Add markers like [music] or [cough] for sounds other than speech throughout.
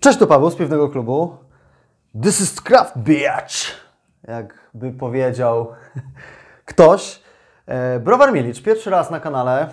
Cześć, to Paweł z Piwnego Klubu. This is craft bitch, jakby powiedział [laughs] ktoś. E, browar Milicz, pierwszy raz na kanale. E,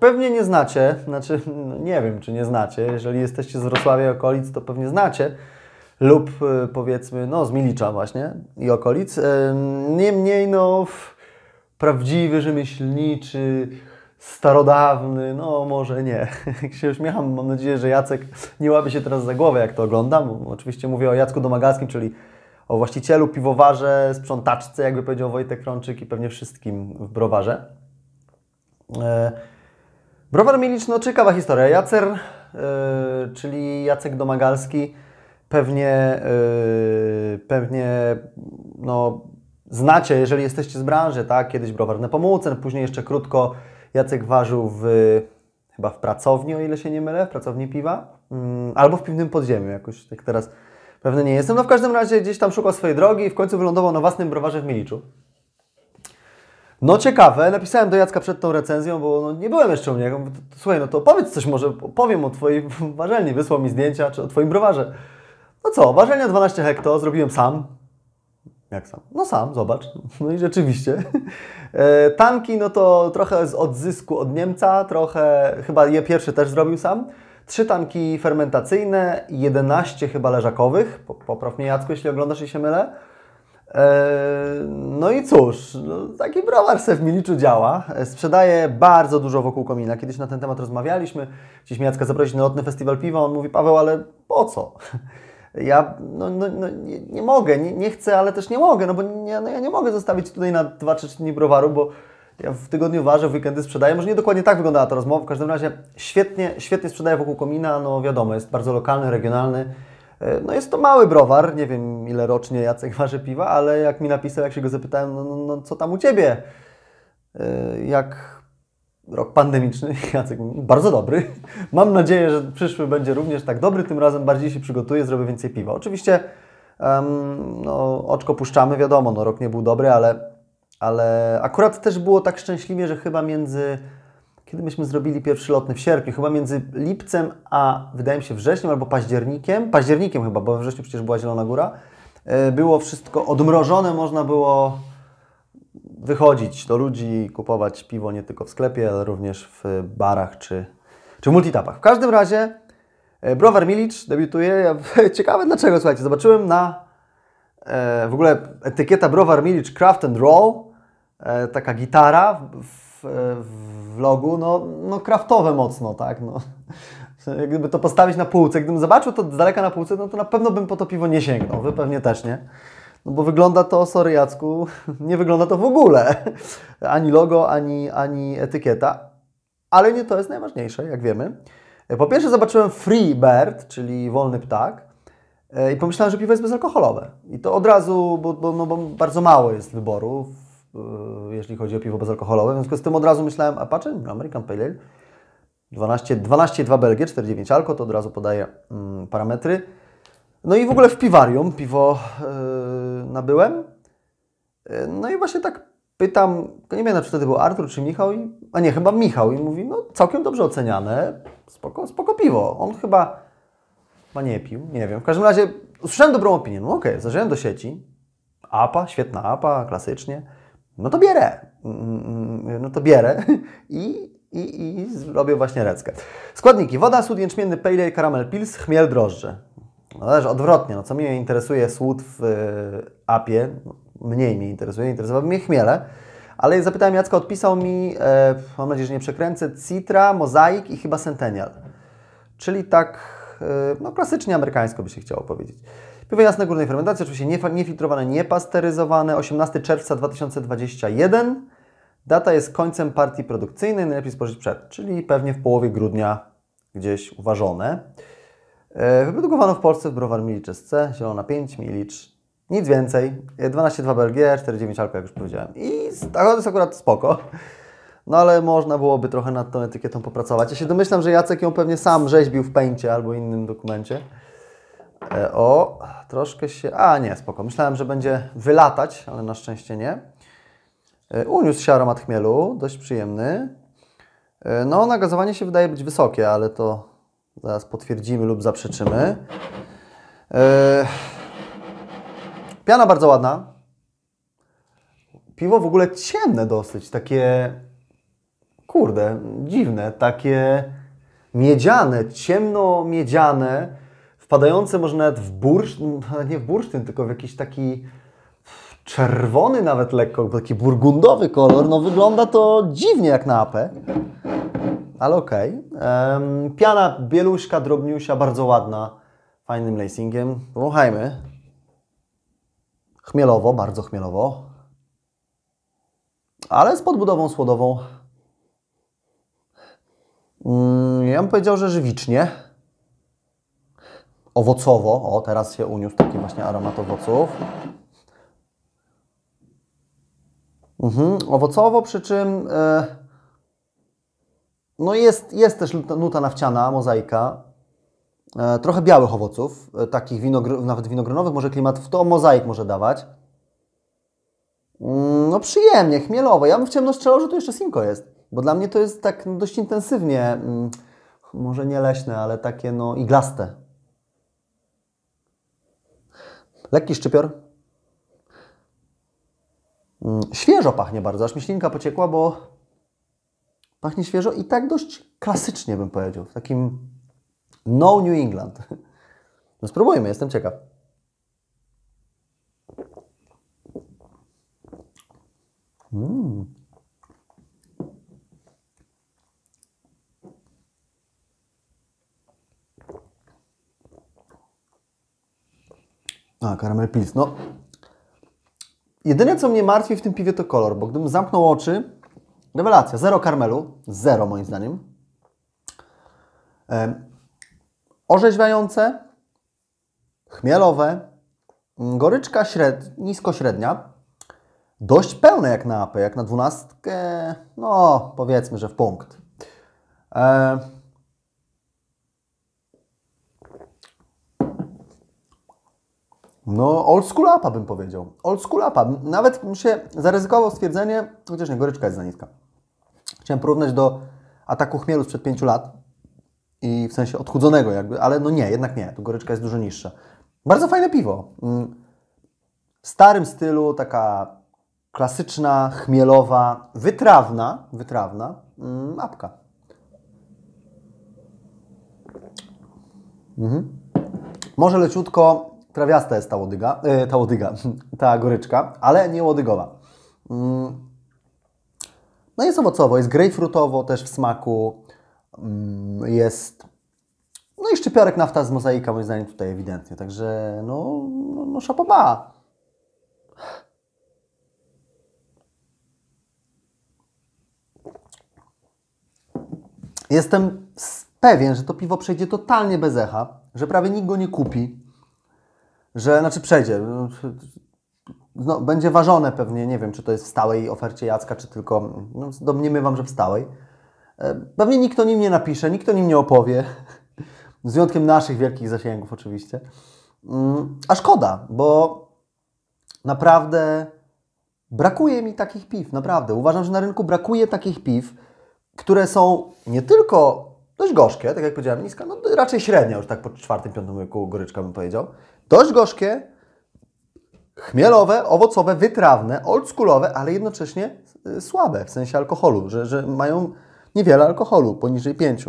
pewnie nie znacie, znaczy no, nie wiem, czy nie znacie. Jeżeli jesteście z Wrocławia i okolic, to pewnie znacie. Lub e, powiedzmy, no z Milicza właśnie i okolic. Niemniej, no... W prawdziwy rzemieślniczy, starodawny, no może nie. [laughs] Jak się uśmiecham, mam nadzieję, że Jacek nie łapie się teraz za głowę, jak to oglądam. Oczywiście mówię o Jacku Domagalskim, czyli o właścicielu, piwowarze, sprzątaczce, jakby powiedział Wojtek Krączyk i pewnie wszystkim w browarze. E, browar Milicz, no ciekawa historia. Jacer, e, czyli Jacek Domagalski, pewnie, e, pewnie no, znacie, jeżeli jesteście z branży, tak? Kiedyś browar na Pomócen, później jeszcze krótko Jacek ważył w, chyba w pracowni, o ile się nie mylę, w pracowni piwa, mm, albo w piwnym podziemiu, jakoś tak teraz pewny nie jestem. No w każdym razie gdzieś tam szukał swojej drogi i w końcu wylądował na własnym browarze w Miliczu. No ciekawe, napisałem do Jacka przed tą recenzją, bo no, nie byłem jeszcze u niego. Słuchaj, no to powiedz coś może, powiem o Twojej [laughs] warzelni. Wysłał mi zdjęcia, czy o Twoim browarze. No co, warzelnia 12 hekto, zrobiłem sam. Jak sam? No sam, zobacz. [laughs] No i rzeczywiście. [laughs] E, tanki, no to trochę z odzysku od Niemca, trochę, chyba je pierwszy też zrobił sam. Trzy tanki fermentacyjne, 11 chyba leżakowych. Popraw mnie Jacku, jeśli oglądasz i się mylę. E, no i cóż, no, taki browar se w Miliczu działa. E, sprzedaje bardzo dużo wokół komina. Kiedyś na ten temat rozmawialiśmy. Gdzieś Jacka zaprosić na lotny festiwal piwa. On mówi, Paweł, ale po co? [laughs] ja no, no, no nie, nie, mogę, nie, nie, chcę, ale też nie mogę, no bo nie, no ja nie mogę zostawić tutaj na 2-3 dni browaru, bo ja w tygodniu ważę, w weekendy sprzedaję. Może nie dokładnie tak wyglądała ta rozmowa, w każdym razie świetnie, świetnie sprzedaję wokół komina, no wiadomo, jest bardzo lokalny, regionalny. E, no jest to mały browar, nie wiem ile rocznie Jacek [laughs] waży piwa, ale jak mi napisał, jak się go zapytałem, no, no, no co tam u Ciebie? E, jak rok pandemiczny, [laughs] Jacek, bardzo dobry. Mam nadzieję, że przyszły będzie również tak dobry, tym razem bardziej się przygotuję, zrobię więcej piwa. Oczywiście um, no, oczko puszczamy, wiadomo, no, rok nie był dobry, ale, ale akurat też było tak szczęśliwie, że chyba między, kiedy myśmy zrobili pierwszy lotny w sierpniu, chyba między lipcem a wydaje mi się wrześniem albo październikiem, październikiem chyba, bo we wrześniu przecież była Zielona Góra, e, było wszystko odmrożone, można było wychodzić do ludzi, kupować piwo nie tylko w sklepie, ale również w barach czy, czy w multitapach. W każdym razie e, Browar Milicz debiutuje. [laughs] Ciekawe dlaczego, słuchajcie, zobaczyłem na e, w ogóle etykieta Browar Milicz Craft and Roll, e, taka gitara w, w, logu, no, no kraftowe mocno, tak, no. [laughs] Jak gdyby to postawić na półce, gdybym zobaczył to z daleka na półce, no to na pewno bym po to piwo nie sięgnął, wy pewnie też nie. No bo wygląda to, sorry Jacku, [laughs] nie wygląda to w ogóle. [laughs] Ani logo, ani, ani etykieta. Ale nie to jest najważniejsze, jak wiemy. Po pierwsze zobaczyłem Free Bird, czyli wolny ptak. E, I pomyślałem, że piwo jest bezalkoholowe. I to od razu, bo, bo, no, bo bardzo mało jest wyboru, e, jeśli chodzi o piwo bezalkoholowe. W związku z tym od razu myślałem, a patrzę, American Pale Ale 12,2 12, Belgię, 4,9 alko, to od razu podaję mm, parametry. No i w ogóle w piwarium piwo yy, nabyłem. E, no i właśnie tak pytam, nie wiem, czy wtedy był Artur czy Michał, i, a nie, chyba Michał, i mówi, no całkiem dobrze oceniane, spoko, spoko piwo. On chyba, chyba nie pił, nie wiem. W każdym razie usłyszałem dobrą opinię, no okej, okay, do sieci, apa, świetna apa, klasycznie, no to bierę, mm, mm, mm, no to bierę [laughs] i, i, i zrobię właśnie reckę. Składniki, woda, sód jęczmienny, pale ale, karamel pils, chmiel, drożdże. No też odwrotnie. No, co mnie interesuje słód w y, apie, no, mniej mnie interesuje, interesowały mnie chmiele. Ale zapytałem Jacka, odpisał mi, e, mam nadzieję, że nie przekręcę, Citra, Mozaik i chyba Centennial. Czyli tak, e, no klasycznie amerykańsko by się chciało powiedzieć. Piwo jasne górnej fermentacji, oczywiście niefiltrowane, niepasteryzowane, 18 czerwca 2021. Data jest końcem partii produkcyjnej, najlepiej spożyć przed, czyli pewnie w połowie grudnia gdzieś uważone. E, Wyprodukowano w Polsce w browar Miliczys C, zielona 5, Milicz, nic więcej. 12,2 BLG, 4,9 alko, jak już powiedziałem. I tak to jest akurat spoko. No ale można byłoby trochę nad tą etykietą popracować. Ja się domyślam, że Jacek ją pewnie sam rzeźbił w pęcie albo innym dokumencie. E, o, troszkę się... A, nie, spoko. Myślałem, że będzie wylatać, ale na szczęście nie. E, uniósł się aromat chmielu, dość przyjemny. No, nagazowanie się wydaje być wysokie, ale to Zaraz potwierdzimy lub zaprzeczymy. E, piana bardzo ładna. Piwo w ogóle ciemne dosyć, takie kurde, dziwne, takie miedziane, ciemno-miedziane, wpadające może nawet w bursztyn, nie w bursztyn, tylko w jakiś taki czerwony nawet lekko, taki burgundowy kolor. No wygląda to dziwnie jak na apę ale okej. Okay. Piana bieluśka, drobniusia, bardzo ładna, fajnym lacingiem. Wąchajmy. Chmielowo, bardzo chmielowo. Ale z podbudową słodową. Mm, ja bym powiedział, że żywicznie. Owocowo. O, teraz się uniósł taki właśnie aromat owoców. Mhm. Owocowo, przy czym... Yy no jest, jest też nuta nawciana, mozaika, e, trochę białych owoców, e, takich winogr nawet winogronowych, może klimat w to mozaik może dawać. Mm, no przyjemnie, chmielowo. Ja bym w ciemno strzelał, że to jeszcze Simko jest, bo dla mnie to jest tak dość intensywnie, mm, może nie leśne, ale takie no iglaste. Lekki szczypior. Mm, świeżo pachnie bardzo, aż mi ślinka pociekła, bo Pachnie świeżo i tak dość klasycznie bym powiedział, w takim no New England. [laughs] No spróbujmy, jestem ciekaw. Mm. A, karamel pils. No, jedyne co mnie martwi w tym piwie to kolor, bo gdybym zamknął oczy, Rewelacja. Zero karmelu. Zero moim zdaniem. Orzeźwiające, chmielowe, mm, goryczka śred, nisko-średnia, dość pełne jak na apę, jak na dwunastkę, no powiedzmy, że w punkt. No, old school apa bym powiedział. Old school apa. Nawet bym się zaryzykował stwierdzenie, chociaż nie, goryczka jest za niska chciałem porównać do ataku chmielu sprzed 5 lat i w sensie odchudzonego jakby, ale no nie, jednak nie, tu goryczka jest dużo niższa. Bardzo fajne piwo. Mm. W starym stylu, taka klasyczna, chmielowa, wytrawna, wytrawna mm, apka. Mhm. Może leciutko trawiasta jest ta łodyga, yy, ta łodyga, [laughs] ta goryczka, ale nie łodygowa. Yy. No jest owocowo, jest grejpfrutowo też w smaku, mm, jest... No i szczypiorek nafta z mozaika moim zdaniem tutaj ewidentnie, także no, no, no szapoba. Jestem pewien, że to piwo przejdzie totalnie bez echa, że prawie nikt go nie kupi, że, znaczy przejdzie, no, no, będzie ważone pewnie, nie wiem, czy to jest w stałej ofercie Jacka, czy tylko, no, domniemywam, że w stałej. E, pewnie nikt o nim nie napisze, nikt o nim nie opowie, [laughs] z wyjątkiem naszych wielkich zasięgów oczywiście. Mm, a szkoda, bo naprawdę brakuje mi takich piw, naprawdę. Uważam, że na rynku brakuje takich piw, które są nie tylko dość gorzkie, tak jak powiedziałem, niska, no raczej średnia już tak po czwartym, piątym wieku goryczka bym powiedział, dość gorzkie, chmielowe, owocowe, wytrawne, oldschoolowe, ale jednocześnie y, słabe w sensie alkoholu, że, że mają niewiele alkoholu, poniżej 5.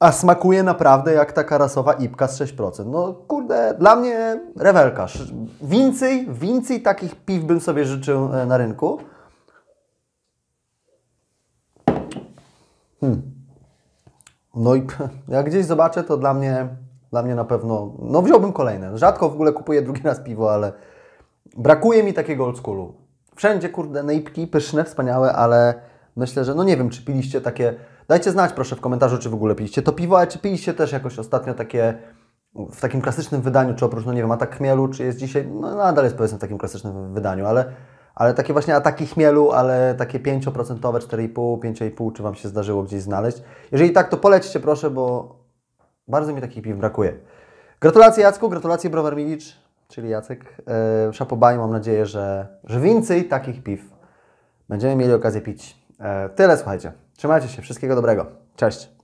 A smakuje naprawdę jak taka rasowa ipka z 6%. No kurde, dla mnie rewelka. Więcej, więcej takich piw bym sobie życzył e, na rynku. Hmm. No i [laughs] jak gdzieś zobaczę, to dla mnie dla mnie na pewno, no wziąłbym kolejne. Rzadko w ogóle kupuję drugi raz piwo, ale brakuje mi takiego schoolu. Wszędzie, kurde, naipki, pyszne, wspaniałe, ale myślę, że no nie wiem, czy piliście takie... Dajcie znać proszę w komentarzu, czy w ogóle piliście to piwo, a czy piliście też jakoś ostatnio takie w takim klasycznym wydaniu, czy oprócz, no nie wiem, atak chmielu, czy jest dzisiaj, no nadal jest powiedzmy w takim klasycznym wydaniu, ale, ale takie właśnie ataki chmielu, ale takie 5%, 4,5, 5,5, czy Wam się zdarzyło gdzieś znaleźć. Jeżeli tak, to polećcie proszę, bo bardzo mi takich piw brakuje. Gratulacje Jacku, gratulacje Browar Milicz, czyli Jacek. Yy, e, Szapobaj, mam nadzieję, że, że więcej takich piw będziemy mieli okazję pić. Yy, tyle, słuchajcie. Trzymajcie się, wszystkiego dobrego. Cześć.